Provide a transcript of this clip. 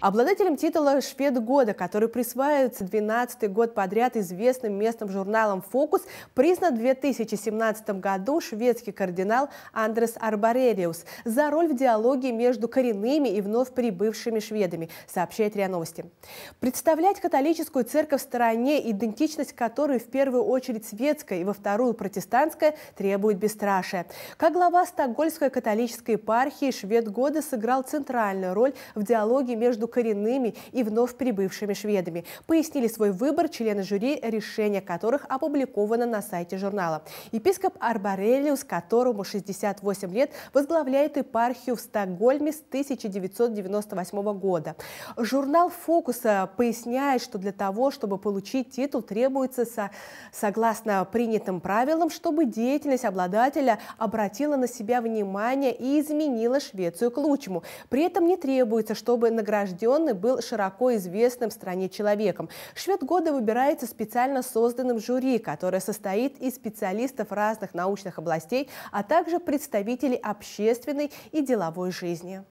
Обладателем титула «Швед года», который присваивается 12-й год подряд известным местным журналом «Фокус», признан в 2017 году шведский кардинал Андрес Арбарериус за роль в диалоге между коренными и вновь прибывшими шведами, сообщает РИА Новости. Представлять католическую церковь в стороне, идентичность которой в первую очередь светская и во вторую протестантская, требует бесстрашия. Как глава Стокгольмской католической епархии, швед года сыграл центральную роль в диалоге между коренными и вновь прибывшими шведами. Пояснили свой выбор члены жюри, решение которых опубликовано на сайте журнала. Епископ Арбарелиус, которому 68 лет, возглавляет епархию в Стокгольме с 1998 года. Журнал «Фокуса» поясняет, что для того, чтобы получить титул, требуется, со, согласно принятым правилам, чтобы деятельность обладателя обратила на себя внимание и изменила Швецию к лучшему. При этом не требуется, чтобы награждение осужденный был широко известным в стране человеком. Швед года выбирается специально созданным жюри, которое состоит из специалистов разных научных областей, а также представителей общественной и деловой жизни.